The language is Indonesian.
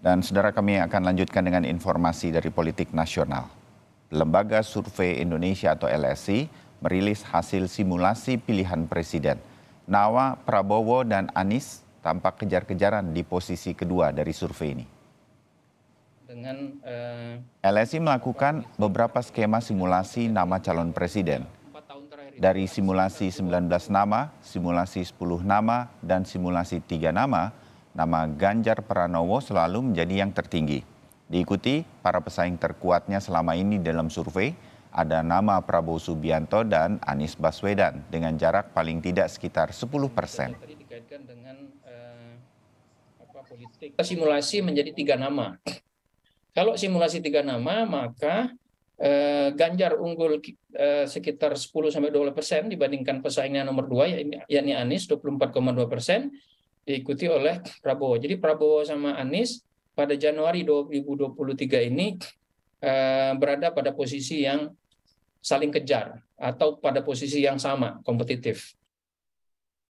Dan saudara kami akan lanjutkan dengan informasi dari politik nasional. Lembaga Survei Indonesia atau LSI merilis hasil simulasi pilihan presiden. Nawa, Prabowo, dan Anies tampak kejar-kejaran di posisi kedua dari survei ini. Dengan uh, eh, LSI melakukan beberapa skema simulasi nama calon presiden. Dari simulasi 19 nama, simulasi 10 nama, dan simulasi 3 nama, nama Ganjar Pranowo selalu menjadi yang tertinggi. Diikuti para pesaing terkuatnya selama ini dalam survei, ada nama Prabowo Subianto dan Anies Baswedan dengan jarak paling tidak sekitar 10 persen. Eh, simulasi menjadi tiga nama. Kalau simulasi tiga nama, maka eh, Ganjar unggul eh, sekitar 10-12 persen dibandingkan pesaingnya nomor dua, yakni Anies 24,2 persen, diikuti oleh Prabowo. Jadi Prabowo sama Anies pada Januari 2023 ini eh, berada pada posisi yang saling kejar atau pada posisi yang sama kompetitif.